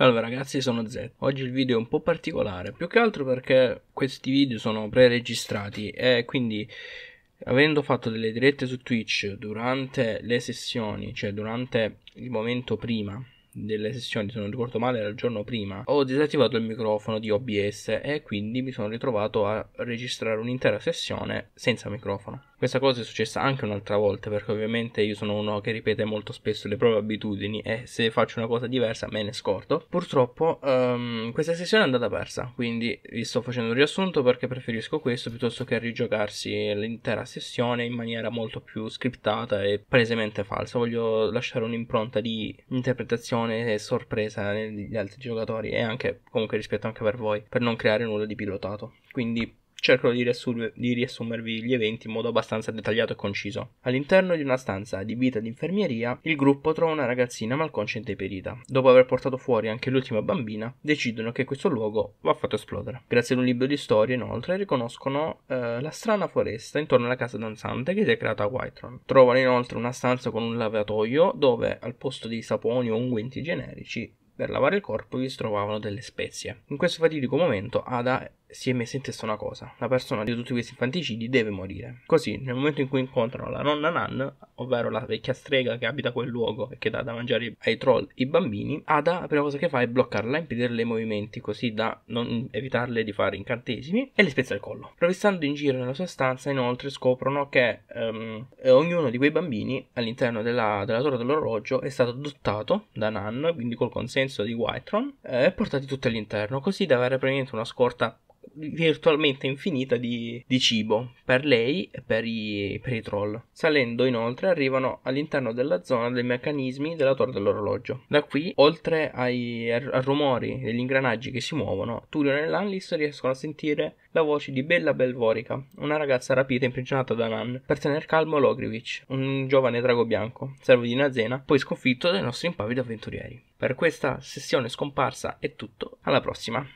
Salve ragazzi, sono Z. Oggi il video è un po' particolare, più che altro perché questi video sono pre-registrati e quindi avendo fatto delle dirette su Twitch durante le sessioni, cioè durante il momento prima delle sessioni, se non ricordo male, era il giorno prima, ho disattivato il microfono di OBS e quindi mi sono ritrovato a registrare un'intera sessione senza microfono. Questa cosa è successa anche un'altra volta perché ovviamente io sono uno che ripete molto spesso le proprie abitudini e se faccio una cosa diversa me ne scordo. Purtroppo um, questa sessione è andata persa, quindi vi sto facendo un riassunto perché preferisco questo piuttosto che rigiocarsi l'intera sessione in maniera molto più scriptata e palesemente falsa. Voglio lasciare un'impronta di interpretazione delusione e sorpresa negli altri giocatori e anche comunque rispetto anche per voi per non creare nulla di pilotato quindi Cercherò di, riassum- di, riassumervi gli eventi in modo abbastanza dettagliato e conciso. All'interno di una stanza adibita ad infermieria, il gruppo trova una ragazzina malconcia e perita. Dopo aver portato fuori anche l'ultima bambina, decidono che questo luogo va fatto esplodere. Grazie ad un libro di storie, inoltre, riconoscono eh, la strana foresta intorno alla casa danzante che si è creata a Whitron. Trovano inoltre una stanza con un lavatoio dove, al posto dei saponi o unguenti generici, per lavare il corpo vi si trovavano delle spezie. In questo fatidico momento Ada si è messa in testa una cosa, la persona di tutti questi infanticidi deve morire. Così, nel momento in cui incontrano la nonna Nan, ovvero la vecchia strega che abita quel luogo e che dà da mangiare ai troll i bambini, Ada la prima cosa che fa è bloccarla, impedirle i movimenti, così da non evitarle di fare incantesimi, e le spezza il collo. Rovistando in giro nella sua stanza, inoltre scoprono che um, ognuno di quei bambini all'interno della, della torre dell'orologio è stato adottato da Nan, quindi col consenso di Whitron, eh, e portati tutti all'interno, così da avere praticamente una scorta virtualmente infinita di, di cibo per lei e per i, per i, troll. Salendo inoltre arrivano all'interno della zona dei meccanismi della torre dell'orologio. Da qui, oltre ai, ai rumori degli ingranaggi che si muovono, Tullio e Lanlis riescono a sentire la voce di Bella Belvorica, una ragazza rapita e imprigionata da Nan per tenere calmo Logrivich, un giovane drago bianco, servo di Nazena, poi sconfitto dai nostri impavidi avventurieri. Per questa sessione scomparsa è tutto, alla prossima!